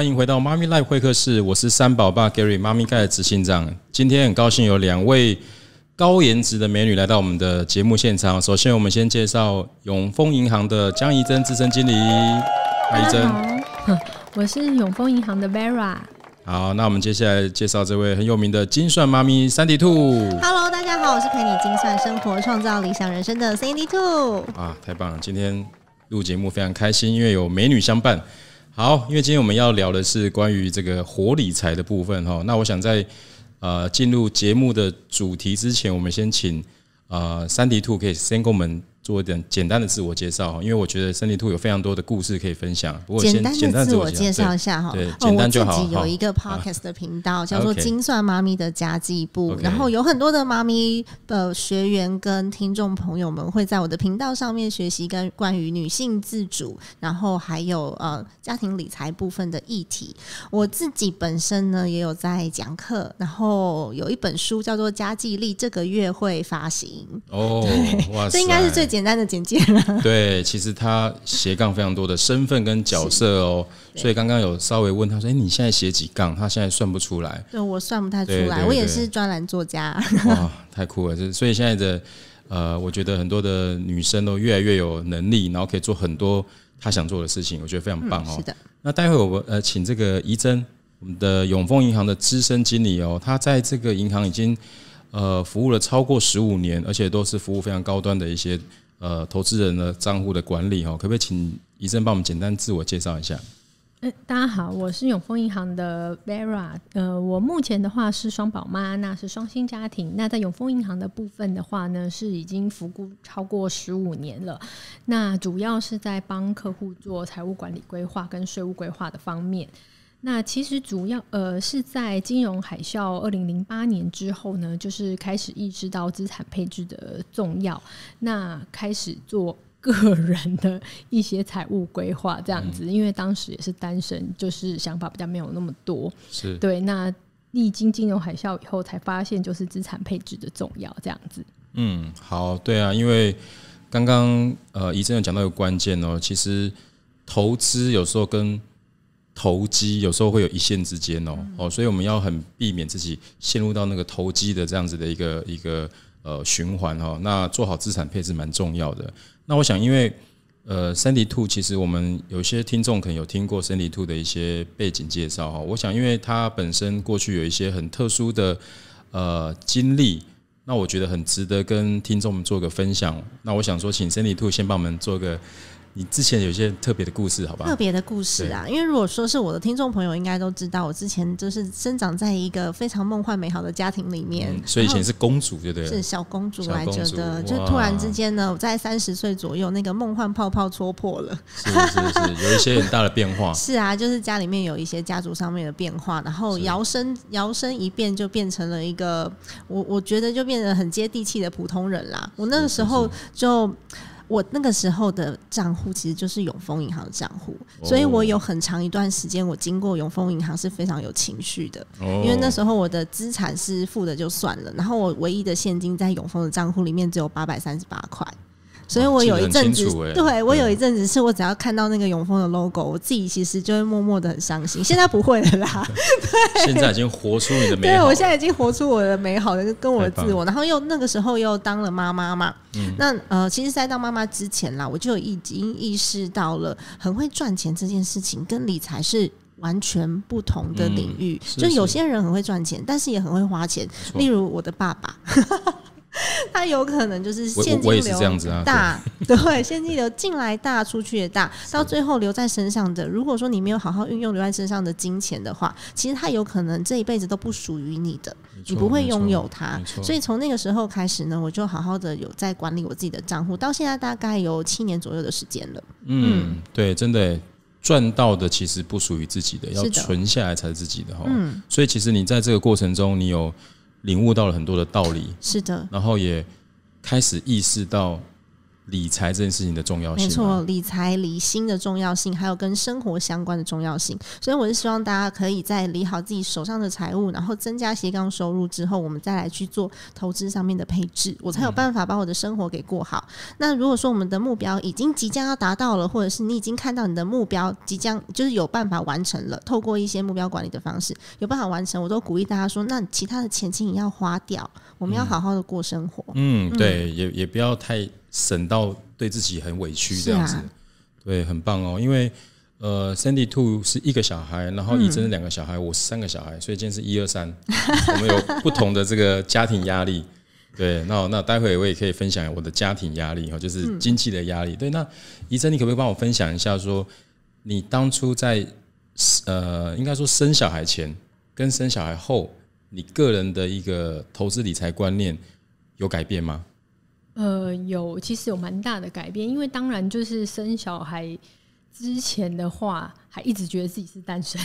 欢迎回到妈咪 Live 会客室，我是三宝爸 Gary，妈咪盖的执行长。今天很高兴有两位高颜值的美女来到我们的节目现场。首先，我们先介绍永丰银行的江怡珍资深经理，怡珍，我是永丰银行的 Bera。好，那我们接下来介绍这位很有名的精算妈咪三 D Two。Hello，大家好，我是陪你精算生活、创造理想人生的三 D Two。啊，太棒了！今天录节目非常开心，因为有美女相伴。好，因为今天我们要聊的是关于这个活理财的部分哈，那我想在呃进入节目的主题之前，我们先请呃三 D 兔可以先跟我们。做一点简单的自我介绍，因为我觉得森林兔有非常多的故事可以分享。不过先简单的自我介绍一下哈，对，简单就好。自己有一个 podcast 的频道，叫做《精算妈咪的家计部》，然后有很多的妈咪的学员跟听众朋友们会在我的频道上面学习跟关于女性自主，然后还有呃家庭理财部分的议题。我自己本身呢也有在讲课，然后有一本书叫做《家计力》，这个月会发行哦，这应该是最简。简单的简介了。对，其实他斜杠非常多的身份跟角色哦，所以刚刚有稍微问他说：“哎，你现在斜几杠？”他现在算不出来。对我算不太出来，我也是专栏作家。哇，太酷了！这所以现在的呃，我觉得很多的女生都越来越有能力，然后可以做很多她想做的事情，我觉得非常棒哦。是的。那待会儿我呃请这个怡珍，我们的永丰银行的资深经理哦，他在这个银行已经呃服务了超过十五年，而且都是服务非常高端的一些。呃，投资人的账户的管理哈，可不可以请医生帮我们简单自我介绍一下？嗯，大家好，我是永丰银行的 Vera，呃，我目前的话是双宝妈，那是双薪家庭，那在永丰银行的部分的话呢，是已经服务超过十五年了，那主要是在帮客户做财务管理规划跟税务规划的方面。那其实主要呃是在金融海啸二零零八年之后呢，就是开始意识到资产配置的重要，那开始做个人的一些财务规划这样子，因为当时也是单身，就是想法比较没有那么多，是对。那历经金融海啸以后，才发现就是资产配置的重要这样子。嗯，好，对啊，因为刚刚呃医生有讲到一个关键哦，其实投资有时候跟。投机有时候会有一线之间哦，哦，所以我们要很避免自己陷入到那个投机的这样子的一个一个呃循环哦。那做好资产配置蛮重要的。那我想，因为呃，三 D 兔其实我们有些听众可能有听过三 D 兔的一些背景介绍哈。我想，因为它本身过去有一些很特殊的呃经历，那我觉得很值得跟听众们做个分享。那我想说，请三 D 兔先帮我们做个。你之前有些特别的故事，好吧？特别的故事啊，因为如果说是我的听众朋友，应该都知道，我之前就是生长在一个非常梦幻美好的家庭里面，所以以前是公主，对不对？是小公主来着的，就突然之间呢，在三十岁左右，那个梦幻泡泡戳破了，是是是，有一些很大的变化。是啊，就是家里面有一些家族上面的变化，然后摇身摇身一变，就变成了一个我我觉得就变得很接地气的普通人啦。我那个时候就。我那个时候的账户其实就是永丰银行的账户，所以我有很长一段时间，我经过永丰银行是非常有情绪的，因为那时候我的资产是负的就算了，然后我唯一的现金在永丰的账户里面只有八百三十八块。所以我有一阵子，对我有一阵子是我只要看到那个永丰的 logo，我自己其实就会默默的很伤心。现在不会了啦，对，现在已经活出你的美好。对，我现在已经活出我的美好的跟我的自我。然后又那个时候又当了妈妈嘛，嗯、那呃，其实在当妈妈之前啦，我就已经意识到了，很会赚钱这件事情跟理财是完全不同的领域。就是有些人很会赚钱，但是也很会花钱，例如我的爸爸。它 有可能就是现金流大，对，现金流进来大，出去也大，到最后留在身上的。如果说你没有好好运用留在身上的金钱的话，其实它有可能这一辈子都不属于你的，你不会拥有它。所以从那个时候开始呢，我就好好的有在管理我自己的账户，到现在大概有七年左右的时间了。嗯，对，真的赚到的其实不属于自己的，要存下来才是自己的哈。嗯，所以其实你在这个过程中，你有。领悟到了很多的道理，是的，然后也开始意识到。理财这件事情的重要性，没错，理财理心的重要性，还有跟生活相关的重要性。所以我是希望大家可以在理好自己手上的财务，然后增加斜些刚收入之后，我们再来去做投资上面的配置，我才有办法把我的生活给过好。那如果说我们的目标已经即将要达到了，或者是你已经看到你的目标即将就是有办法完成了，透过一些目标管理的方式有办法完成，我都鼓励大家说，那其他的钱请你要花掉，我们要好好的过生活。嗯，对，也也不要太。省到对自己很委屈这样子，对，很棒哦。因为呃，Sandy Two 是一个小孩，然后怡珍两个小孩，我是三个小孩，所以今天是一二三，我们有不同的这个家庭压力。对，那那待会我也可以分享我的家庭压力哈，就是经济的压力。对，那怡珍，你可不可以帮我分享一下，说你当初在呃，应该说生小孩前跟生小孩后，你个人的一个投资理财观念有改变吗？呃，有，其实有蛮大的改变，因为当然就是生小孩之前的话，还一直觉得自己是单身，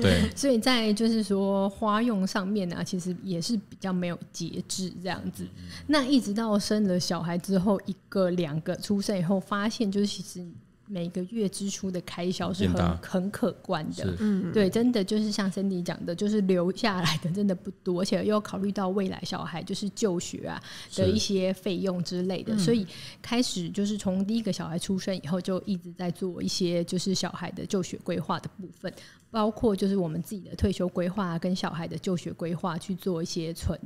对，所以在就是说花用上面呢，其实也是比较没有节制这样子。那一直到生了小孩之后，一个两个出生以后，发现就是其实。每个月支出的开销是很很可观的，嗯，对，真的就是像 Cindy 讲的，就是留下来的真的不多，而且又考虑到未来小孩就是就学啊的一些费用之类的，所以开始就是从第一个小孩出生以后，就一直在做一些就是小孩的就学规划的部分，包括就是我们自己的退休规划跟小孩的就学规划去做一些存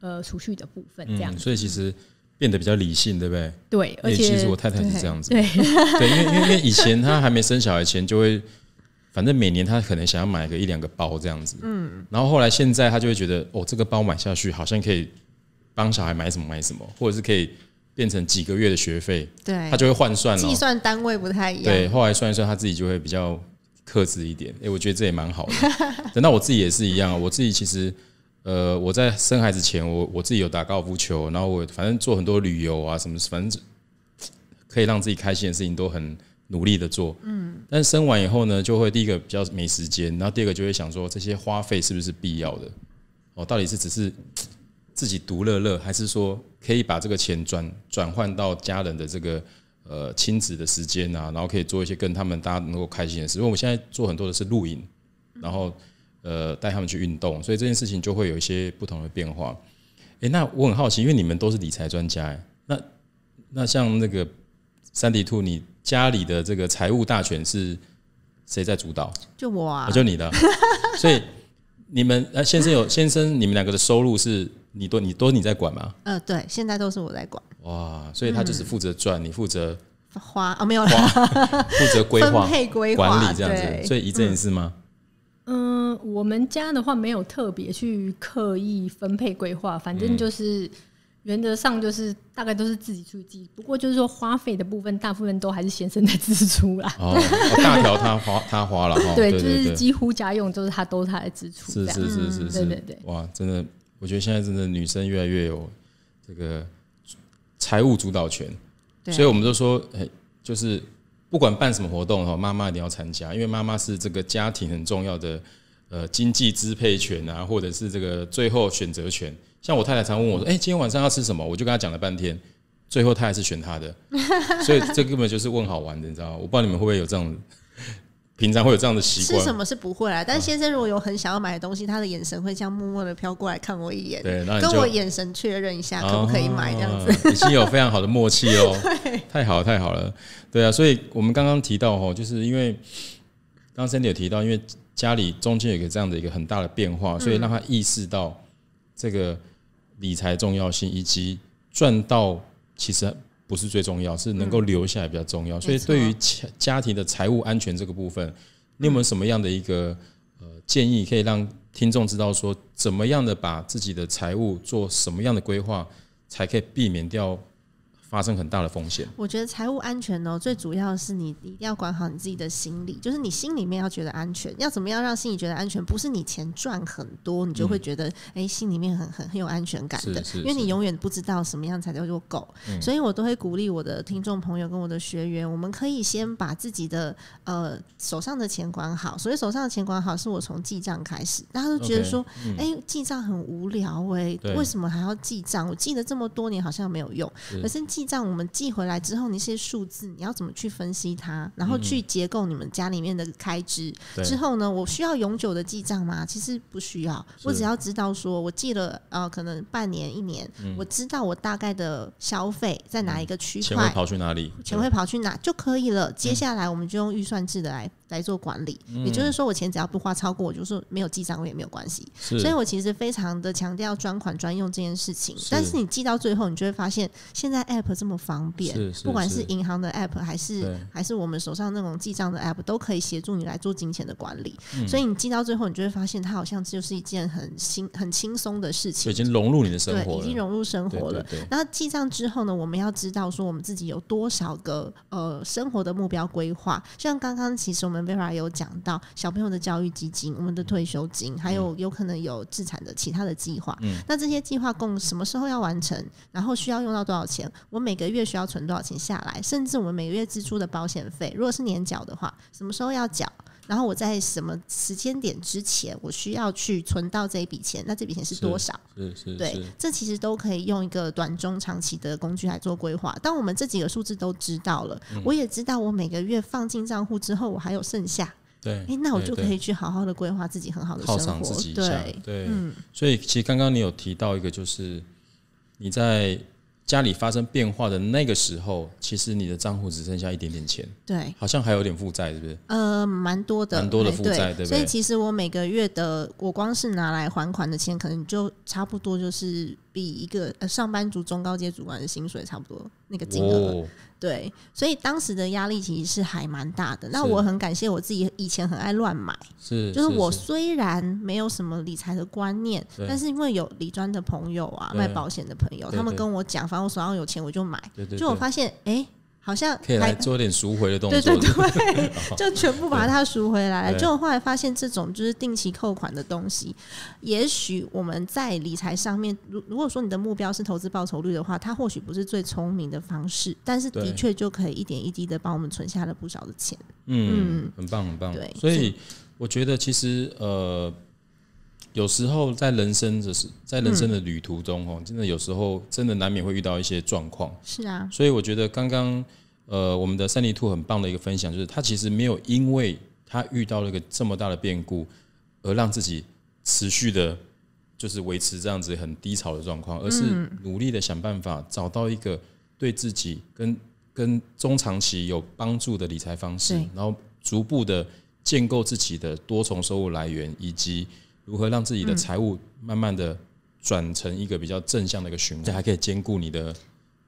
呃储蓄的部分，这样，所以其实。变得比较理性，对不对？对，而且其实我太太是这样子，对，因为因为因为以前她还没生小孩前，就会反正每年她可能想要买个一两个包这样子，嗯，然后后来现在她就会觉得，哦，这个包买下去好像可以帮小孩买什么买什么，或者是可以变成几个月的学费，对，她就会换算了，计算单位不太一样，对，后来算一算，她自己就会比较克制一点，哎，我觉得这也蛮好的，等到我自己也是一样，我自己其实。呃，我在生孩子前，我我自己有打高尔夫球，然后我反正做很多旅游啊什么，反正可以让自己开心的事情都很努力的做。嗯。但是生完以后呢，就会第一个比较没时间，然后第二个就会想说，这些花费是不是必要的？哦，到底是只是自己独乐乐，还是说可以把这个钱转转换到家人的这个呃亲子的时间啊，然后可以做一些跟他们大家能够开心的事。因为我现在做很多的是露营，然后。呃，带他们去运动，所以这件事情就会有一些不同的变化。哎，那我很好奇，因为你们都是理财专家，那那像那个三 D 兔，你家里的这个财务大权是谁在主导？就我，啊，就你的。所以你们呃，先生有先生，你们两个的收入是你都你都是你在管吗？呃，对，现在都是我在管。哇，所以他就是负责赚，你负责花啊？没有，负责规划、配规划、管理这样子，所以一阵一次吗？嗯，我们家的话没有特别去刻意分配规划，反正就是原则上就是大概都是自己出自己。不过就是说花费的部分，大部分都还是先生在支出啦。哦，大条他花他花了，对，就是几乎家用都是他都是他的支出。是是是是是，对对对，哇，真的，我觉得现在真的女生越来越有这个财务主导权，所以我们都说，哎，就是。不管办什么活动哈，妈妈一定要参加，因为妈妈是这个家庭很重要的，呃，经济支配权啊，或者是这个最后选择权。像我太太常问我说：“哎，今天晚上要吃什么？”我就跟她讲了半天，最后她还是选她的，所以这根本就是问好玩的，你知道吗？我不知道你们会不会有这种。平常会有这样的习惯，是什么是不会啊？但先生如果有很想要买的东西，他的眼神会这样默默的飘过来看我一眼，跟我眼神确认一下可不可以买这样子，已 经有非常好的默契哦。太好太好了，对啊，所以我们刚刚提到吼，就是因为刚时你有提到，因为家里中间有一个这样的一个很大的变化，所以让他意识到这个理财重要性以及赚到其实。不是最重要，是能够留下来比较重要。所以，对于家家庭的财务安全这个部分，你有没有什么样的一个呃建议，可以让听众知道说，怎么样的把自己的财务做什么样的规划，才可以避免掉？发生很大的风险。我觉得财务安全呢，最主要的是你一定要管好你自己的心理，就是你心里面要觉得安全。要怎么样让心里觉得安全？不是你钱赚很多，你就会觉得哎，心里面很很很有安全感的。因为你永远不知道什么样才叫做够。所以我都会鼓励我的听众朋友跟我的学员，我们可以先把自己的呃手上的钱管好。所以手上的钱管好是我从记账开始。大家都觉得说，哎，记账很无聊，哎，为什么还要记账？我记了这么多年，好像没有用。可是记记账，我们记回来之后那些数字，你要怎么去分析它，然后去结构你们家里面的开支？之后呢，我需要永久的记账吗？其实不需要，我只要知道说，我记了呃，可能半年一年，我知道我大概的消费在哪一个区块，钱会跑去哪里，钱会跑去哪就可以了。接下来我们就用预算制的来。来做管理，也就是说，我钱只要不花超过，我就是没有记账，我也没有关系。所以，我其实非常的强调专款专用这件事情。但是，你记到最后，你就会发现，现在 app 这么方便，不管是银行的 app，还是还是我们手上那种记账的 app，都可以协助你来做金钱的管理。所以，你记到最后，你就会发现，它好像就是一件很轻、很轻松的事情，已经融入你的生活，已经融入生活了。那记账之后呢，我们要知道说，我们自己有多少个呃生活的目标规划，像刚刚其实我们。Vera 有讲到小朋友的教育基金、我们的退休金，还有有可能有自产的其他的计划。嗯，那这些计划共什么时候要完成？然后需要用到多少钱？我每个月需要存多少钱下来？甚至我们每个月支出的保险费，如果是年缴的话，什么时候要缴？然后我在什么时间点之前，我需要去存到这一笔钱？那这笔钱是多少？是是。对，这其实都可以用一个短、中、长期的工具来做规划。当我们这几个数字都知道了，我也知道我每个月放进账户之后，我还有剩下。对。哎，那我就可以去好好的规划自己很好的生活。对对。嗯，所以其实刚刚你有提到一个，就是你在。家里发生变化的那个时候，其实你的账户只剩下一点点钱，对，好像还有点负债，是不是？呃，蛮多的，蛮多的负债，对对？所以其实我每个月的，我光是拿来还款的钱，可能就差不多就是。比一个呃上班族中高阶主管的薪水差不多那个金额，对，所以当时的压力其实是还蛮大的。那我很感谢我自己以前很爱乱买，是，就是我虽然没有什么理财的观念，但是因为有理专的朋友啊，卖保险的朋友，他们跟我讲，反正我手上有钱我就买，就我发现哎。好像可以来做点赎回的动作，对对对，就全部把它赎回来。就后来发现这种就是定期扣款的东西，也许我们在理财上面，如如果说你的目标是投资报酬率的话，它或许不是最聪明的方式，但是的确就可以一点一滴的帮我们存下了不少的钱。嗯，很棒，很棒。对，所以我觉得其实呃。有时候在人生就是在人生的旅途中，吼，真的有时候真的难免会遇到一些状况。是啊，所以我觉得刚刚呃，我们的三零兔很棒的一个分享，就是他其实没有因为他遇到了一个这么大的变故，而让自己持续的，就是维持这样子很低潮的状况，而是努力的想办法找到一个对自己跟跟中长期有帮助的理财方式，然后逐步的建构自己的多重收入来源以及。如何让自己的财务慢慢的转成一个比较正向的一个循环？这还可以兼顾你的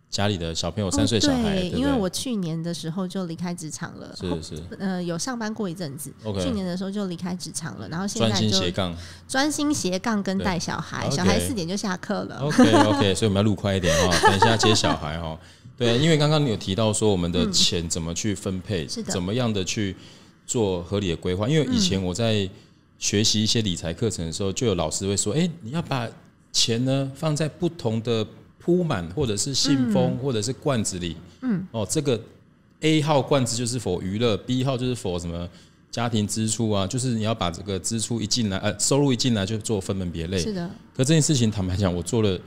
家里的小朋友三岁小孩，对对？因为我去年的时候就离开职场了，是是，呃，有上班过一阵子。去年的时候就离开职场了，然后现在就专心斜杠，专心斜杠跟带小孩，小孩四点就下课了。OK OK，所以我们要录快一点哈，等一下接小孩哈。对，因为刚刚你有提到说我们的钱怎么去分配，是的，怎么样的去做合理的规划？因为以前我在。学习一些理财课程的时候，就有老师会说：“哎，你要把钱呢放在不同的铺满，或者是信封，或者是罐子里。嗯，哦，这个 A 号罐子就是否娱乐，B 号就是否什么家庭支出啊。就是你要把这个支出一进来，呃，收入一进来就做分门别类。是的。可这件事情坦白讲，我做了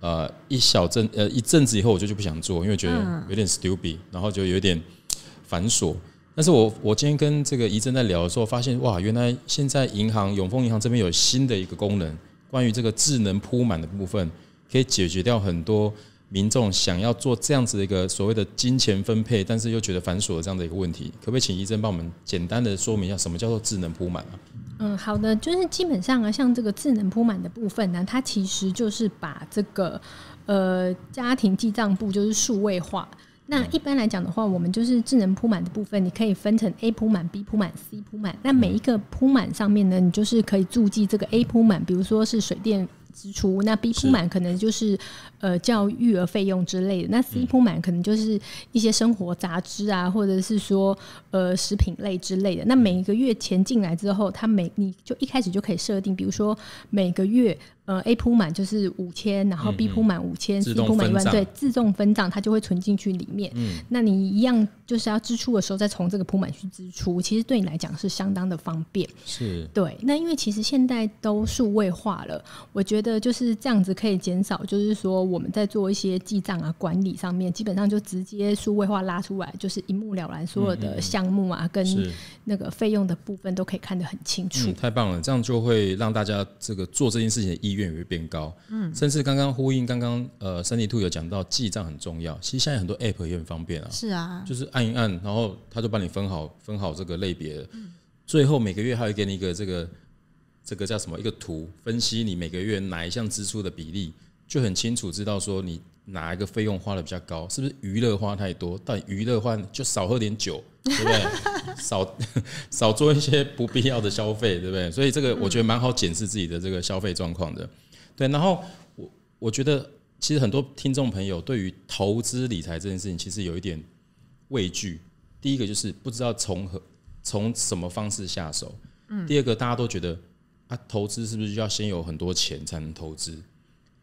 呃一小阵，呃一阵子以后，我就就不想做，因为觉得有点 stupid，然后就有点繁琐。”但是我我今天跟这个怡正在聊的时候，发现哇，原来现在银行永丰银行这边有新的一个功能，关于这个智能铺满的部分，可以解决掉很多民众想要做这样子的一个所谓的金钱分配，但是又觉得繁琐的这样的一个问题。可不可以请怡正帮我们简单的说明一下，什么叫做智能铺满啊？嗯，好的，就是基本上啊，像这个智能铺满的部分呢，它其实就是把这个呃家庭记账簿就是数位化。那一般来讲的话，我们就是智能铺满的部分，你可以分成 A 铺满、B 铺满、C 铺满。那每一个铺满上面呢，你就是可以注记这个 A 铺满，比如说是水电支出；那 B 铺满可能就是呃教育儿费用之类的；那 C 铺满可能就是一些生活杂支啊，或者是说呃食品类之类的。那每一个月钱进来之后，它每你就一开始就可以设定，比如说每个月。呃，A 铺满就是五千，然后 B 铺满五千，C 铺满一万，对，自动分账，它就会存进去里面。嗯，那你一样就是要支出的时候再从这个铺满去支出，其实对你来讲是相当的方便。是，对。那因为其实现在都数位化了，我觉得就是这样子可以减少，就是说我们在做一些记账啊、管理上面，基本上就直接数位化拉出来，就是一目了然所有的项目啊跟那个费用的部分都可以看得很清楚。太棒了，这样就会让大家这个做这件事情意。越会变高，嗯，甚至刚刚呼应刚刚，呃，三 D 兔有讲到记账很重要，其实现在很多 app 也很方便啊，是啊，就是按一按，然后他就帮你分好分好这个类别，嗯，最后每个月还会给你一个这个这个叫什么一个图，分析你每个月哪一项支出的比例。就很清楚知道说你哪一个费用花的比较高，是不是娱乐花太多？但娱乐花就少喝点酒，对不对？少 少做一些不必要的消费，对不对？所以这个我觉得蛮好检视自己的这个消费状况的。对，然后我我觉得其实很多听众朋友对于投资理财这件事情其实有一点畏惧。第一个就是不知道从何从什么方式下手。嗯，第二个大家都觉得啊，投资是不是就要先有很多钱才能投资？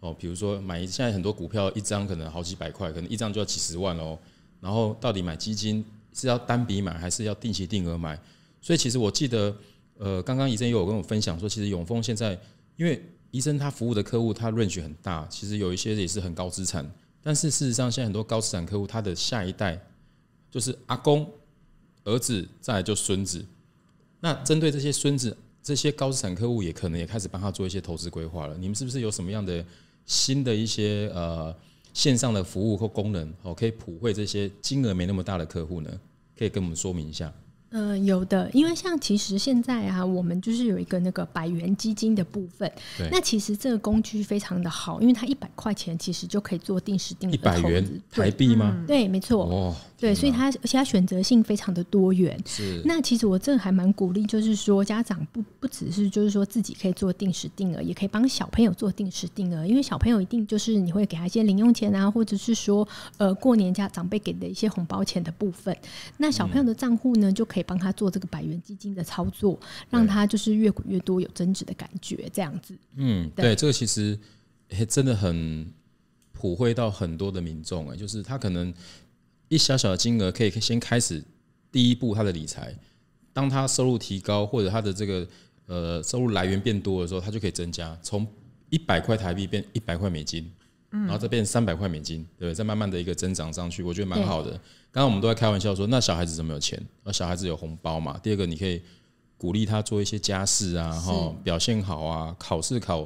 哦，比如说买现在很多股票，一张可能好几百块，可能一张就要几十万哦。然后到底买基金是要单笔买，还是要定期定额买？所以其实我记得，呃，刚刚医生也有跟我分享说，其实永丰现在，因为医生他服务的客户他 range 很大，其实有一些也是很高资产。但是事实上，现在很多高资产客户他的下一代就是阿公、儿子，再来就孙子。那针对这些孙子，这些高资产客户也可能也开始帮他做一些投资规划了。你们是不是有什么样的？新的一些呃线上的服务或功能，哦，可以普惠这些金额没那么大的客户呢，可以跟我们说明一下。嗯，有的，因为像其实现在啊，我们就是有一个那个百元基金的部分，那其实这个工具非常的好，因为它一百块钱其实就可以做定时定一百元台币吗？对，没错。对，所以他而且他选择性非常的多元。是那其实我这还蛮鼓励，就是说家长不不只是就是说自己可以做定时定额，也可以帮小朋友做定时定额，因为小朋友一定就是你会给他一些零用钱啊，或者是说呃过年家长辈给的一些红包钱的部分。那小朋友的账户呢，就可以帮他做这个百元基金的操作，让他就是越滚越多有增值的感觉，这样子。嗯，对，这个其实也真的很普惠到很多的民众啊，就是他可能。一小小的金额可以先开始第一步他的理财，当他收入提高或者他的这个呃收入来源变多的时候，他就可以增加从一百块台币变一百块美金，然后再变三百块美金，对不对？再慢慢的一个增长上去，我觉得蛮好的。刚刚我们都在开玩笑说，那小孩子怎么有钱？那小孩子有红包嘛。第二个，你可以鼓励他做一些家事啊，哈，表现好啊，考试考。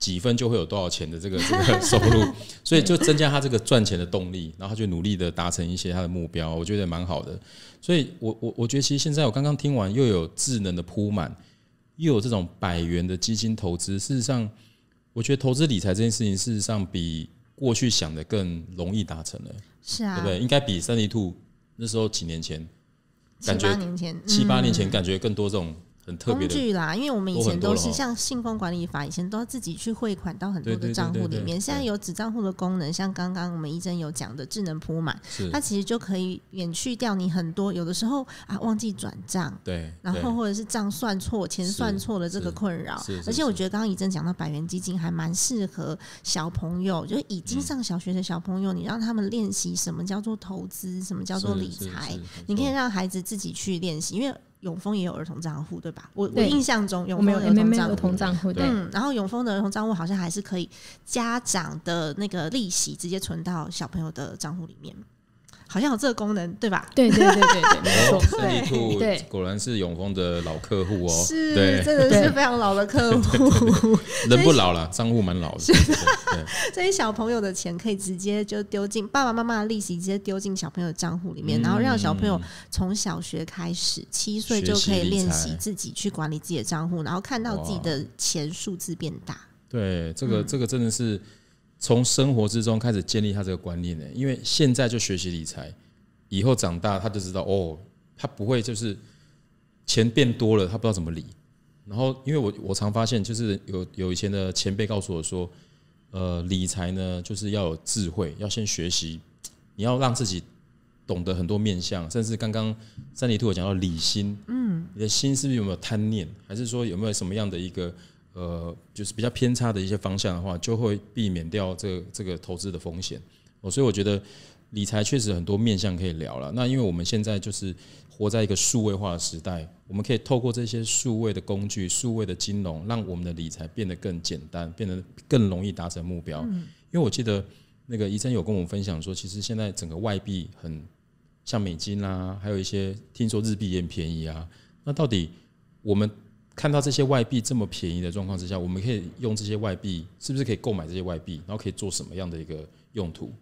几分就会有多少钱的这个 这个收入，所以就增加他这个赚钱的动力，然后他就努力的达成一些他的目标，我觉得蛮好的。所以，我我我觉得其实现在我刚刚听完，又有智能的铺满，又有这种百元的基金投资，事实上，我觉得投资理财这件事情事实上比过去想的更容易达成了，是啊，对不对？应该比三 D 兔那时候几年前，感觉七八年前感觉更多这种。工具啦，因为我们以前都是像信封管理法，以前都要自己去汇款到很多的账户里面。现在有子账户的功能，像刚刚我们一真有讲的智能铺满，它其实就可以远去掉你很多有的时候啊忘记转账，对，然后或者是账算错钱算错的这个困扰。而且我觉得刚刚一真讲到百元基金还蛮适合小朋友，就是已经上小学的小朋友，你让他们练习什么叫做投资，什么叫做理财，你可以让孩子自己去练习，因为。永丰也有儿童账户对吧？我我印象中永丰的儿童账户，嗯，然后永丰的儿童账户好像还是可以家长的那个利息直接存到小朋友的账户里面。好像有这个功能，对吧？对对对对，没错。这果然是永丰的老客户哦，是，真的是非常老的客户。人不老了，账户蛮老的。这些 小朋友的钱可以直接就丢进爸爸妈妈的利息，直接丢进小朋友的账户里面，然后让小朋友从小学开始，七岁就可以练习自己去管理自己的账户，然后看到自己的钱数字变大。对，这个这个真的是。从生活之中开始建立他这个观念呢，因为现在就学习理财，以后长大他就知道哦，他不会就是钱变多了，他不知道怎么理。然后因为我我常发现，就是有有以前的前辈告诉我说，呃，理财呢，就是要有智慧，要先学习，你要让自己懂得很多面相，甚至刚刚三里兔我讲到理心，嗯，你的心是不是有没有贪念，还是说有没有什么样的一个？呃，就是比较偏差的一些方向的话，就会避免掉这这个投资的风险。哦，所以我觉得理财确实很多面向可以聊了。那因为我们现在就是活在一个数位化的时代，我们可以透过这些数位的工具、数位的金融，让我们的理财变得更简单，变得更容易达成目标。因为我记得那个医生有跟我们分享说，其实现在整个外币很像美金啊，还有一些听说日币也便宜啊。那到底我们？看到这些外币这么便宜的状况之下，我们可以用这些外币，是不是可以购买这些外币，然后可以做什么样的一个用途？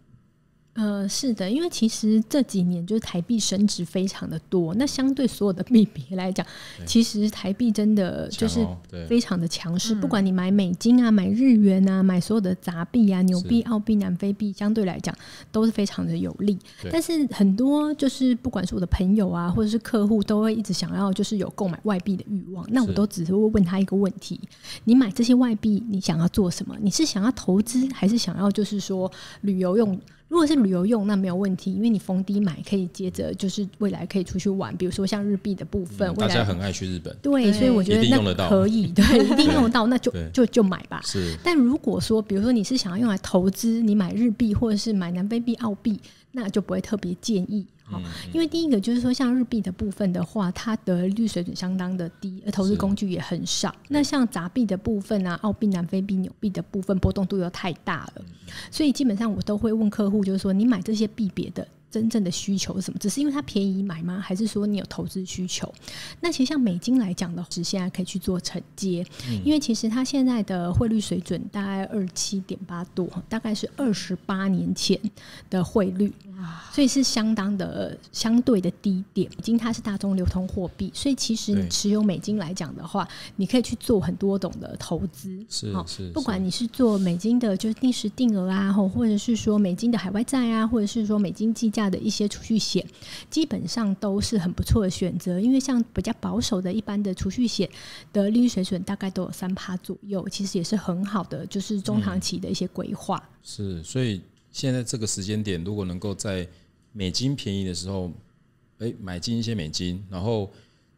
呃，是的，因为其实这几年就是台币升值非常的多，那相对所有的币别来讲，其实台币真的就是非常的强势。不管你买美金啊、买日元啊、买所有的杂币啊、纽币、澳币、南非币，相对来讲都是非常的有利。但是很多就是不管是我的朋友啊，或者是客户，都会一直想要就是有购买外币的欲望。那我都只是会问他一个问题：你买这些外币，你想要做什么？你是想要投资，还是想要就是说旅游用？如果是旅游用，那没有问题，因为你逢低买，可以接着就是未来可以出去玩，比如说像日币的部分，大家很爱去日本，对，所以我觉得那可以，对，一定用到，那就就就买吧。是，但如果说，比如说你是想要用来投资，你买日币或者是买南非币、澳币，那就不会特别建议。因为第一个就是说，像日币的部分的话，它的利率水准相当的低，而投资工具也很少。那像杂币的部分啊，澳币、南非币、纽币的部分波动度又太大了，所以基本上我都会问客户，就是说你买这些币别的。真正的需求是什么？只是因为它便宜买吗？还是说你有投资需求？那其实像美金来讲的话，是现在可以去做承接，因为其实它现在的汇率水准大概二七点八多，大概是二十八年前的汇率，所以是相当的相对的低点。美金它是大众流通货币，所以其实你持有美金来讲的话，你可以去做很多种的投资，是不管你是做美金的，就是定时定额啊，或者是说美金的海外债啊，或者是说美金计价。下的一些储蓄险，基本上都是很不错的选择，因为像比较保守的一般的储蓄险的利率水准大概都有三趴左右，其实也是很好的，就是中长期的一些规划。是，所以现在这个时间点，如果能够在美金便宜的时候，哎，买进一些美金，然后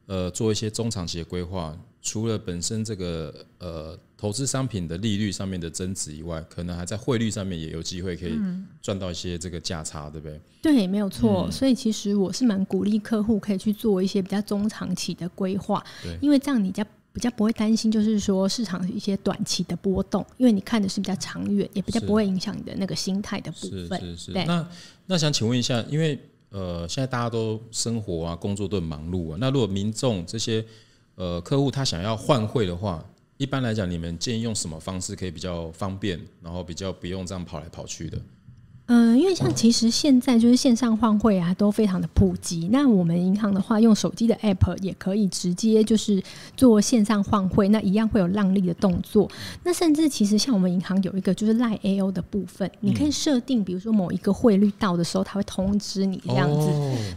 呃做一些中长期的规划，除了本身这个呃。投资商品的利率上面的增值以外，可能还在汇率上面也有机会可以赚到一些这个价差，对不对？对，没有错。所以其实我是蛮鼓励客户可以去做一些比较中长期的规划，因为这样你家。比较不会担心，就是说市场一些短期的波动，因为你看的是比较长远，也比较不会影响你的那个心态的部分。是是。对，那那想请问一下，因为呃，现在大家都生活啊、工作都很忙碌啊，那如果民众这些呃客户他想要换汇的话？一般来讲，你们建议用什么方式可以比较方便，然后比较不用这样跑来跑去的？嗯，因为像其实现在就是线上换汇啊，都非常的普及。那我们银行的话，用手机的 app 也可以直接就是做线上换汇，那一样会有让利的动作。那甚至其实像我们银行有一个就是赖 ao 的部分，你可以设定，比如说某一个汇率到的时候，它会通知你这样子。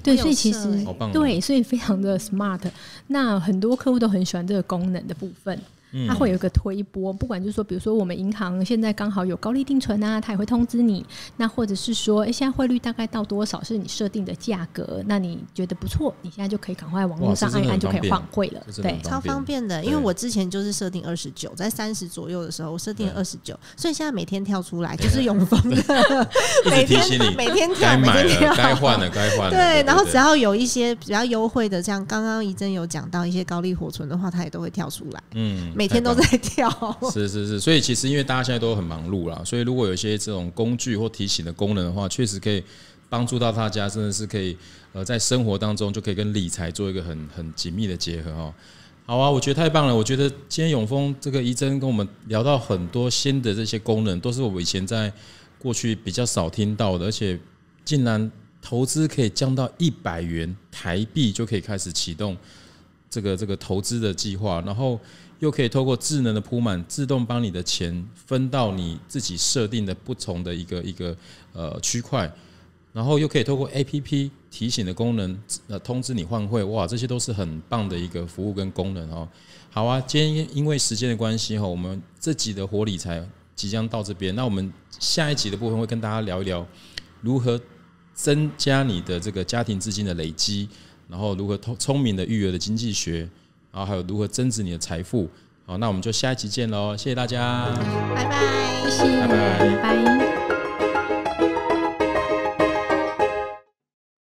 对，所以其实对，所以非常的 smart。那很多客户都很喜欢这个功能的部分。它会有一个推波，不管就是说，比如说我们银行现在刚好有高利定存啊，它也会通知你。那或者是说，哎，现在汇率大概到多少是你设定的价格？那你觉得不错，你现在就可以赶快在网络上按一按，就可以换汇了。对，超方便的。因为我之前就是设定二十九，在三十左右的时候我设定二十九，所以现在每天跳出来就是永丰的，每天每天跳，该换的该换。对，然后只要有一些比较优惠的，像刚刚怡珍有讲到一些高利活存的话，它也都会跳出来。嗯。每每天都在跳，是是是，所以其实因为大家现在都很忙碌啦，所以如果有一些这种工具或提醒的功能的话，确实可以帮助到大家，真的是可以呃在生活当中就可以跟理财做一个很很紧密的结合哈。好啊，我觉得太棒了，我觉得今天永丰这个怡珍跟我们聊到很多新的这些功能，都是我们以前在过去比较少听到的，而且竟然投资可以降到一百元台币就可以开始启动。这个这个投资的计划，然后又可以透过智能的铺满，自动帮你的钱分到你自己设定的不同的一个一个呃区块，然后又可以透过 A P P 提醒的功能，呃，通知你换汇，哇，这些都是很棒的一个服务跟功能哦。好啊，今天因为时间的关系哈，我们这集的活理财即将到这边，那我们下一集的部分会跟大家聊一聊如何增加你的这个家庭资金的累积。然后如何通聪明的育儿的经济学，然后还有如何增值你的财富，好，那我们就下一集见喽，谢谢大家，拜拜，拜拜。